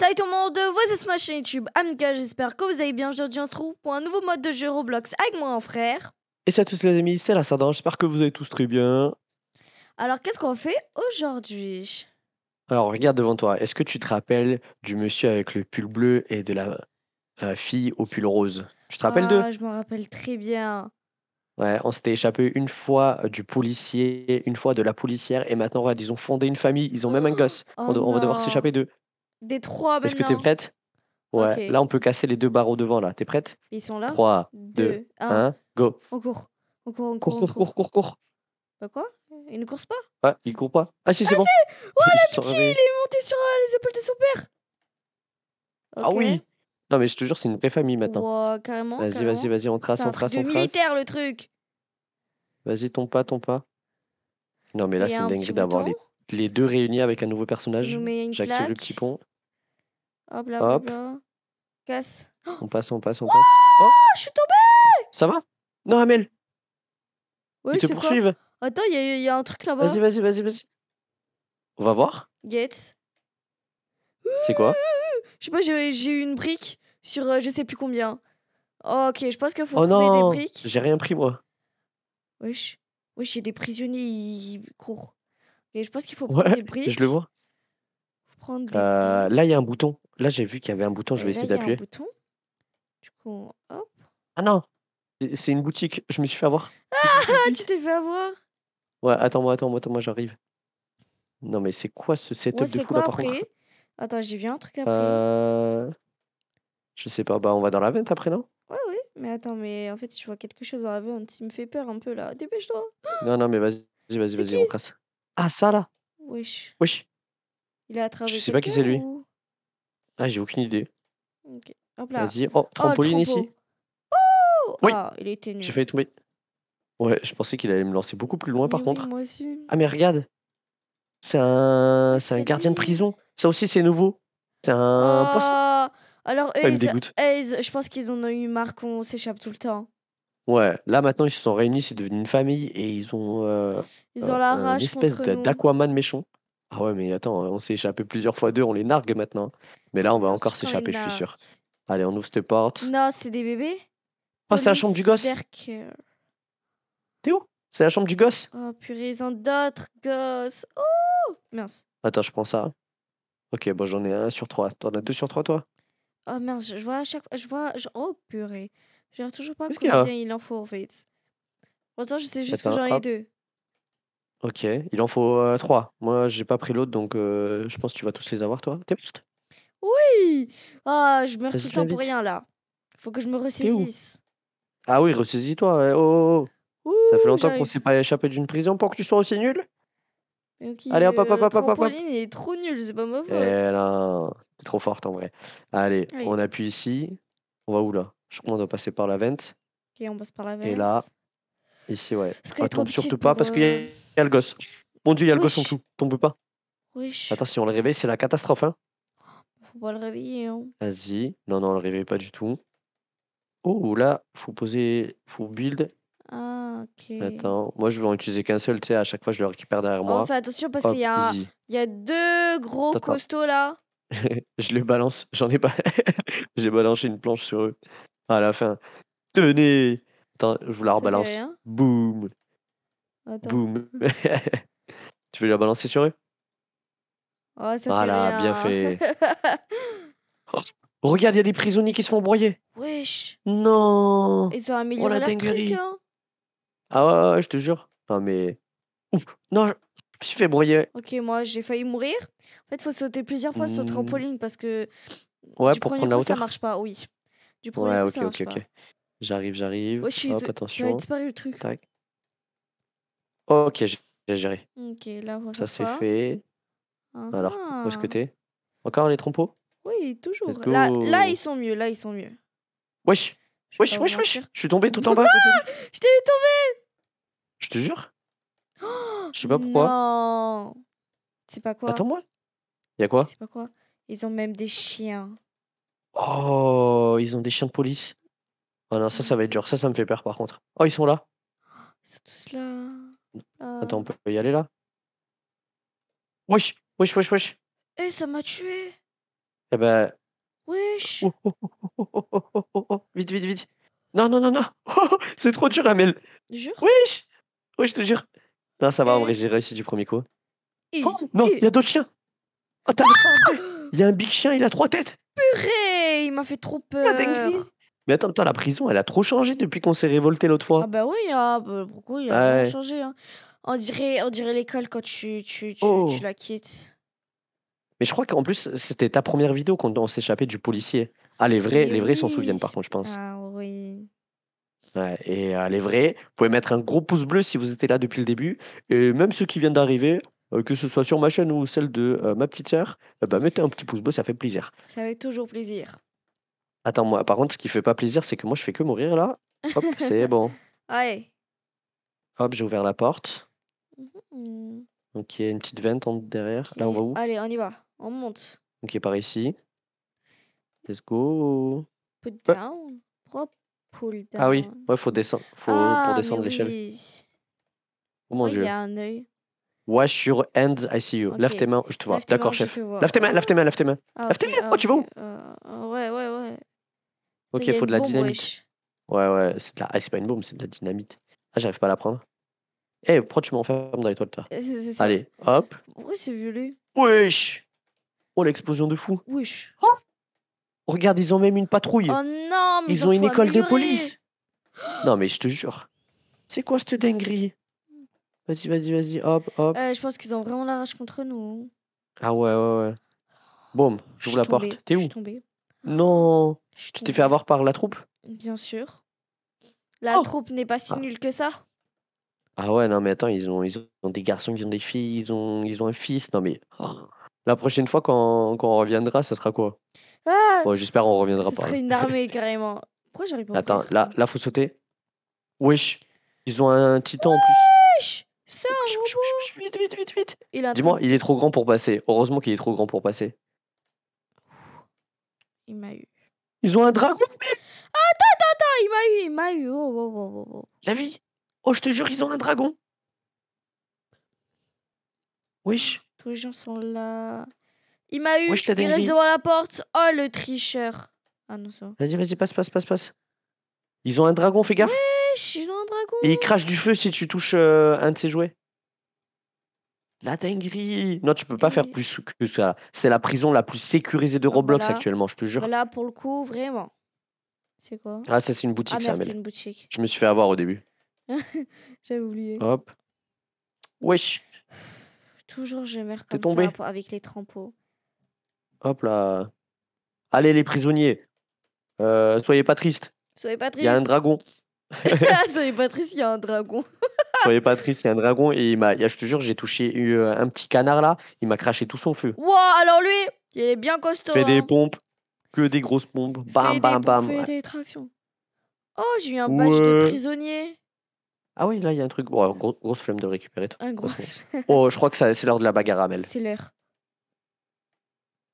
Salut tout le monde, voici ma chaîne YouTube Amika, j'espère que vous allez bien. Aujourd'hui, on se trouve pour un nouveau mode de jeu Roblox avec moi en frère. Et salut à tous les amis, c'est la Sardin, j'espère que vous allez tous très bien. Alors, qu'est-ce qu'on fait aujourd'hui Alors, regarde devant toi, est-ce que tu te rappelles du monsieur avec le pull bleu et de la, euh, fille au pull rose Tu te rappelles ah, d'eux Je m'en rappelle très bien. Ouais, on s'était échappé une fois euh, du policier, une fois de la policière, et maintenant, regarde, ils ont fondé une famille, ils ont même un oh, gosse. on, oh on va devoir s'échapper d'eux. Des trois maintenant. Est-ce que t'es prête Ouais. Là, on peut casser les deux barreaux devant, là. T'es prête Ils sont là 3, 2, 1, go. On court. On court, on court. on court, Bah quoi Il ne courent pas Ouais, il court pas. Ah si, c'est ah, bon. Oh, la petite il est monté sur euh, les épaules de son père. Ah oui Non, mais je te jure, c'est une vraie famille maintenant. carrément. Vas-y, vas-y, vas-y, on trace, on trace, on trace. C'est militaire, le truc. Vas-y, ton pas, ton pas. Non, mais là, c'est dingue d'avoir les, les, deux réunis avec un nouveau personnage. J'active le petit pont. Hop là, hop, là. Casse. On passe, on passe, on passe. Oh, je suis tombé Ça va Non, Hamel. oui, Ils te poursuivent Attends, il y, a un truc là-bas. Vas-y, vas-y, vas-y, vas-y. On va voir. Get. C'est quoi Je sais pas, j'ai eu une brique sur euh, je sais plus combien. Oh, ok, je pense qu'il faut oh trouver des briques. J'ai rien pris, moi. Wesh. Wesh, j'ai des prisonniers, ils courent. Ok, je pense qu'il faut prendre des briques. Je le vois. Prendre des euh, là, il y a un bouton. Là, j'ai vu qu'il y avait un bouton, je bah, vais essayer d'appuyer. bouton. Du coup, hop. Ah non, c'est une boutique. Je me suis fait avoir. Ah, ah, ah tu t'es fait avoir. Ouais, attends-moi, attends-moi, attends-moi, j'arrive. Non, mais c'est quoi ce setup de fou quoi, après Attends, j'ai vu un truc après. Euh... Je sais pas, bah on va dans la vente après, non Ouais, ouais, mais attends, mais en fait, je vois quelque chose dans la vente. Il me fait peur un peu là. Dépêche-toi. Non, non, mais vas-y, vas-y, vas-y, on casse. Ah, ça là Wesh. Wesh. Il Je sais pas qui c'est lui. Ah, j'ai aucune idée. Vas-y. Oh, oh trampoline ici. Oh oui. Ah, il était nul. J'ai failli tomber. Ouais, je pensais qu'il allait me lancer beaucoup plus loin par contre. Moi aussi. Ah, mais regarde. C'est un, c'est un gardien de prison. Ça aussi, c'est nouveau. C'est un oh poisson. Alors, ah, eux, je pense qu'ils en ont eu marre qu'on s'échappe tout le temps. Ouais, là maintenant ils se sont réunis, c'est devenu une famille et ils ont. Euh, ils ont Une espèce d'Aquaman méchant. Ah ouais, mais attends, on s'est échappé plusieurs fois d'eux, on les nargue maintenant. Mais là, on va ah, encore s'échapper, je suis sûr. Allez, on ouvre cette porte. Non, c'est des bébés. Oh, c'est la chambre du gosse. T'es où C'est la chambre du gosse. Oh, purée, ils ont d'autres gosses. Oh Mince. Attends, je prends ça. Ok, bon, j'en ai un sur trois. T'en as deux sur trois, toi Oh mince, je vois à chaque fois. Je vois. Oh purée. Je vois toujours pas combien il, en faut en fait. Pourtant, je sais juste que j'en ai deux. Ok, il en faut euh, trois. Moi, j'ai pas pris l'autre, donc euh, je pense que tu vas tous les avoir, toi. T'es juste oui Ah, je meurs tout le temps pour rien là. Faut que je me ressaisisse. Ah oui, ressaisis-toi. Oh, oh, oh, Ça fait longtemps qu'on ne s'est pas échappé d'une prison pour que tu sois aussi nul Allez, hop, hop, hop, hop, hop, hop, hop. Trampoline, est trop nulle, c'est pas ma eh faute. t'es trop forte en vrai. Allez, on appuie ici. On va où là Je crois qu'on doit passer par la vente. Ok, on passe par la Et là, Ici, ouais. Parce ne tombe surtout pas parce qu'il y, a- le gosse. Mon dieu, il y a le gosse en dessous. Tombe pas. Attends, si on le réveille, c'est la catastrophe. Hein faut pas le réveiller. Hein. Vas-y. Non, non, le réveille pas du tout. Oh, là, faut poser, faut build. Ah, ok. Attends, moi je vais en utiliser qu'un seul, tu sais, à chaque fois je le récupère derrière oh, moi. Oh, fais attention parce qu'il y, a... y, a deux gros costauds là. je les balance, j'en ai pas. J'ai balancé une planche sur eux. À la fin. Tenez Attends, je vous la rebalance. Boum Boum Tu veux la balancer sur eux Oh, ça voilà, bien fait. Oh, regarde, il y a des prisonniers qui se font broyer. Wesh. Non. Ils ont amélioré oh, la leur truc, hein. Ah ouais, je te jure. Non, mais... Non, je... me suis fait broyer. Ok, moi, j'ai failli mourir. En fait, il faut sauter plusieurs fois sur le hmm. trampoline parce que... Ouais, pour prendre la hauteur. ça marche pas, oui. Du premier ouais, ok, ça marche ok, ok. J'arrive, j'arrive. Ouais, attention. Il a disparu le truc. Ok, j'ai géré. Ok, là, voilà. Ça, c'est fait. Ah. Alors, où est-ce que t'es Encore les trompeaux Oui, toujours. Là, ils sont mieux, là, ils sont mieux. Wesh Wesh, wesh, wesh Je suis tombé tout en bas. je t'ai vu tomber Je te jure oh Je sais pas pourquoi. Non C'est pas quoi Attends-moi. Y'a quoi C'est pas quoi. Ils ont même des chiens. Oh, ils ont des chiens de police. Oh non, ça, ça va être dur. Ça, ça me fait peur par contre. Oh, ils sont là. Ils sont tous là. Attends, on euh. peut y aller là Wesh Wesh, wesh, wesh. Eh, ça m'a tué. Eh ben. Wesh. vite, vite, vite. Non, non, non, non. c'est trop dur, Amel. Jure Wesh. Oui, je te jure. Non, ça va, en eh. vrai, j'ai réussi du premier coup. Oh, non, il y a d'autres chiens. Oh, t'as ah Il y a un big chien, il a trois têtes. Purée, il m'a fait trop peur. Mais attends, attends, la prison, elle a trop changé depuis qu'on s'est révolté l'autre fois. Ah bah oui, ah, a bah pourquoi il a ah changé hein. On dirait, on dirait l'école quand tu, tu, tu, oh. la quittes. Mais je crois qu'en plus, c'était ta première vidéo quand on s'échappait du policier. Ah, les vrais, les vrais s'en souviennent, par contre, je pense. Ah oui. et euh, les vrais, vous pouvez mettre un gros pouce bleu si vous étiez là depuis le début. Et même ceux qui viennent d'arriver, euh, que ce soit sur ma chaîne ou celle de euh, ma petite sœur, eh ben, mettez un petit pouce bleu, ça fait plaisir. Ça fait toujours plaisir. Attends, moi, par contre, ce qui fait pas plaisir, c'est que moi, je fais que mourir là. Hop, c'est bon. Ouais. Hop, j'ai ouvert la porte. OK, mmh. Donc il y a une petite vente en- derrière. Là, on va où Allez, on y va. On monte. Ok, par ici. Let's go. Put Prop. Pull down. Ah oui, ouais, faut descendre. Faut, pour ah, descendre l'échelle. Oh mon dieu. Il y a un œil. Wash your hands, I see you. Left your tes je te vois. D'accord, chef. Left your hands, tes mains, Lève tes mains, Lève ah, Oh, tu vas où ah, euh, Ouais, ouais, ouais. Ok, il faut de la dynamite. Ouais, ouais, c'est ah, c'est pas une bombe, c'est de la dynamite. Ah, j'arrive pas à la prendre. Eh, pourquoi tu m'enfermes dans les toilettes, toi eh, Allez, hop. Oui, c'est violet Wesh Oh, l'explosion de fou. Wesh. Oh oh, regarde, ils ont même une patrouille. Oh non, mais Ils ont une école de police. non, mais je te jure. C'est quoi cette dinguerie Vas-y, vas-y, vas-y, hop, hop. Euh, je pense qu'ils ont vraiment la rage contre nous. Hein. Ah ouais, ouais, ouais. Boum, j'ouvre la porte. T'es où Je suis tombée. Non. tu t'es fait avoir par la troupe Bien sûr. La oh troupe n'est pas si ah. nulle que ça. Ah ouais, non, mais attends, ils ont, ils ont des garçons Ils ont des filles, ils ont, ils ont un fils. Non, mais oh. la prochaine fois, quand, quand on reviendra, ça sera quoi ah bon, J'espère on reviendra pas. Ce serait hein. une armée, carrément. Pourquoi j'arrive pas Attends, là, là, faut sauter. Wesh, ils ont un titan en plus. C'est un robot Vite, vite, vite, vite Dis-moi, il est trop grand pour passer. Heureusement qu'il est trop grand pour passer. Il m'a eu. Ils ont un dragon Attends, attends, attends Il m'a eu, il m'a eu. Oh, oh, oh, oh. oh. La vie Oh, je te jure, ils ont un dragon. Wesh. Tous les gens sont là. Il m'a eu. il reste devant la porte. Oh, le tricheur. Ah non, ça Vas-y, vas-y, passe, passe, passe, passe. Ils ont un dragon, fais gaffe. Wesh, ils ont un dragon. Et il crache du feu si tu touches euh, un de ses jouets. La dinguerie. Non, tu peux pas faire plus que ça. C'est la prison la plus sécurisée de ah, Roblox actuellement, je te jure. Là, pour le coup, vraiment. C'est quoi Ah, ça, c'est une boutique, Ah ça, une boutique. Je me suis fait avoir au début. J'avais oublié. Hop. Wesh. Toujours je meurs comme ça avec les trempeaux. Hop là. Allez les prisonniers. Euh, soyez pas tristes. Soyez pas tristes. Il y a un dragon. soyez pas tristes, il y a un dragon. soyez pas tristes, il y a un dragon. Et il m'a, je te jure, j'ai touché euh, un petit canard là. Il m'a craché tout son feu. Wow, alors lui, il est bien costaud. Fait des hein. pompes. Que des grosses pompes. Bam, bam, bam. des tractions. Oh, j'ai eu un badge de prisonnier. Ah oui, là, il y a un truc. grosse flemme de récupérer. toi. oh, je crois que c'est l'heure de la bagarre à Amel. C'est l'heure.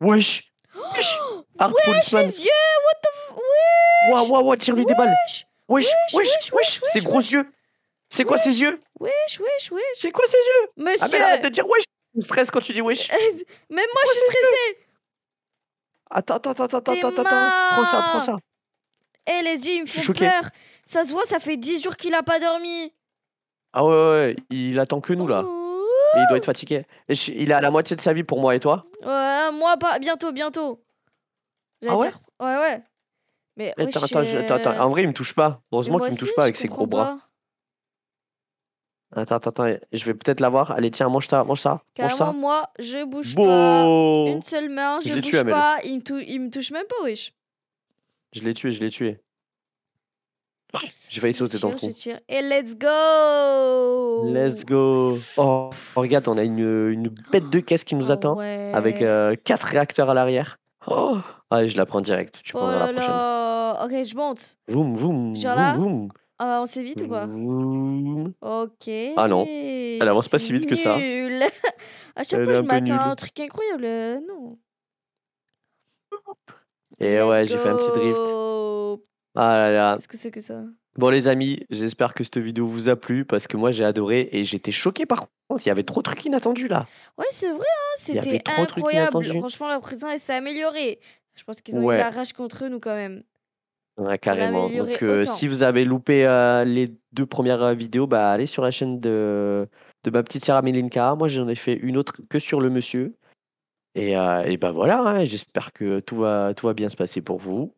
Wesh Wesh Wesh, les yeux tire lui des balles Wesh Wesh, wesh, wesh, gros yeux C'est quoi ses yeux Wesh, wesh, wesh C'est quoi ses yeux Monsieur arrête de dire wesh je me quand tu dis wesh Même moi, je suis stressée Attends, attends, attends, attends, attends, Prends ça, prends ça. Eh, les yeux, ils me peur ça se voit, ça fait 10 jours qu'il a pas dormi. Ah ouais, ouais, il attend que nous là. Mais il doit être fatigué. Il est à la moitié de sa vie pour moi et toi. Ouais, moi, pas. Bientôt, bientôt. Ah ouais Ouais, ouais. Mais. Attends, attends, attends, attends. En vrai, il me touche pas. Heureusement qu'il me touche pas avec ses gros bras. Attends, attends, attends. Je vais peut-être l'avoir. Allez, tiens, mange ça, mange ça, mange moi, je bouge pas. Une seule main, je bouge pas. Il me, il me touche même pas, wesh. Je l'ai tué, je l'ai tué. J'ai failli sauter dans le trou. Et let's go Let's go oh, oh, regarde, on a une, une bête de caisse qui nous oh, attend avec euh, quatre réacteurs à l'arrière. Oh, allez, je la prends direct. Tu oh prends la prochaine. Ok, je monte. Voum, voum. Genre là euh, on s'est vite ou pas Ok. Ah non. Elle avance pas si vite que ça. Nul. à chaque fois, je m'attends à un truc incroyable. Euh, non. Et ouais, j'ai fait un petit drift. Ah c'est ça Bon les amis, j'espère que cette vidéo vous a plu parce que moi j'ai adoré et j'étais choqué par contre, il y avait trop de trucs inattendus là. Ouais c'est vrai, hein, c'était incroyable. Franchement la prison s'est améliorée. Je pense qu'ils ont eu la rage contre nous quand même. Ouais, carrément. Donc euh, si vous avez loupé euh, les deux premières euh, vidéos, bah allez sur la chaîne de, de ma petite Sarah Melinka. Moi j'en ai fait une autre que sur le monsieur. Et, bah voilà, hein. j'espère que tout va, tout va bien se passer pour vous.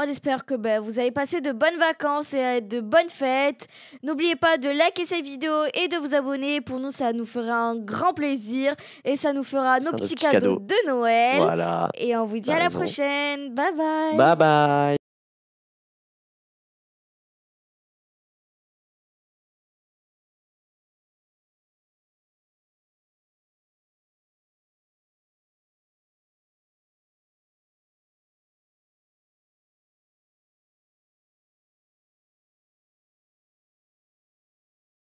On espère que ben, vous avez passé de bonnes vacances et euh, de bonnes fêtes. N'oubliez pas de liker cette vidéo et de vous abonner. Pour nous, ça nous fera un grand plaisir et ça nous fera nos petits, cadeaux, cadeaux, de Noël. Voilà. Et on vous dit bah, à la prochaine. Bye bye. Bye bye.